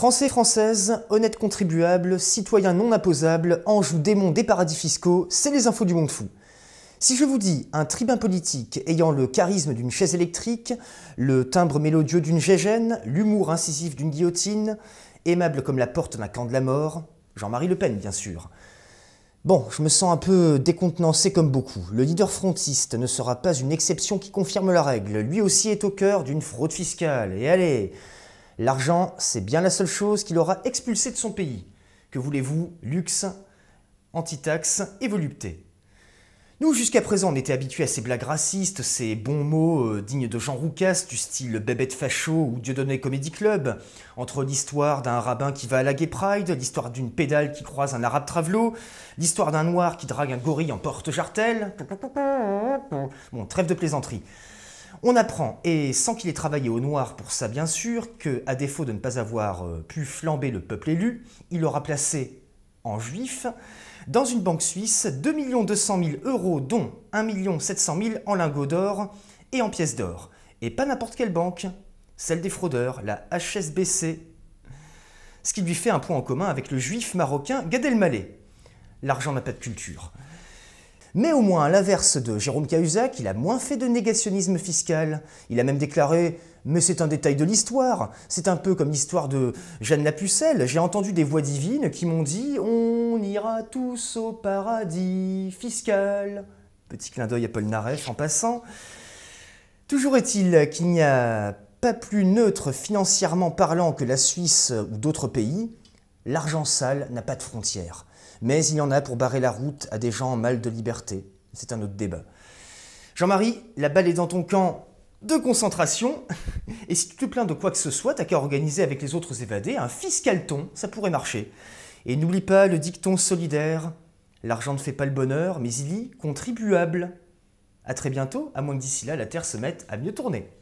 Français, Françaises, honnêtes contribuables, citoyens non imposable anges ou démons des paradis fiscaux, c'est les infos du monde fou. Si je vous dis un tribun politique ayant le charisme d'une chaise électrique, le timbre mélodieux d'une gégène, l'humour incisif d'une guillotine, aimable comme la porte d'un camp de la mort, Jean-Marie Le Pen bien sûr. Bon, je me sens un peu décontenancé comme beaucoup. Le leader frontiste ne sera pas une exception qui confirme la règle. Lui aussi est au cœur d'une fraude fiscale. Et allez, L'argent, c'est bien la seule chose qu'il aura expulsé de son pays. Que voulez-vous Luxe, anti-taxe et volupté. Nous, jusqu'à présent, on était habitués à ces blagues racistes, ces bons mots euh, dignes de Jean Roucas, du style de Facho ou Dieudonné Comedy Club, entre l'histoire d'un rabbin qui va à la Gay Pride, l'histoire d'une pédale qui croise un arabe travelot, l'histoire d'un noir qui drague un gorille en porte-jartel. Bon, trêve de plaisanterie. On apprend, et sans qu'il ait travaillé au noir pour ça bien sûr, que, à défaut de ne pas avoir euh, pu flamber le peuple élu, il aura placé en juif dans une banque suisse 2 200 000 euros, dont 1 700 000 en lingots d'or et en pièces d'or. Et pas n'importe quelle banque, celle des fraudeurs, la HSBC. Ce qui lui fait un point en commun avec le juif marocain Gad Elmaleh. L'argent n'a pas de culture. Mais au moins, à l'inverse de Jérôme Cahuzac, il a moins fait de négationnisme fiscal. Il a même déclaré Mais c'est un détail de l'histoire. C'est un peu comme l'histoire de Jeanne Lapucelle. J'ai entendu des voix divines qui m'ont dit On ira tous au paradis fiscal. Petit clin d'œil à Paul Naref en passant. Toujours est-il qu'il n'y a pas plus neutre financièrement parlant que la Suisse ou d'autres pays. L'argent sale n'a pas de frontières. Mais il y en a pour barrer la route à des gens en mal de liberté. C'est un autre débat. Jean-Marie, la balle est dans ton camp de concentration. Et si tu te plains de quoi que ce soit, t'as qu'à organiser avec les autres évadés un ton. ça pourrait marcher. Et n'oublie pas le dicton solidaire. L'argent ne fait pas le bonheur, mais il y contribuable. A très bientôt, à moins que d'ici là la Terre se mette à mieux tourner.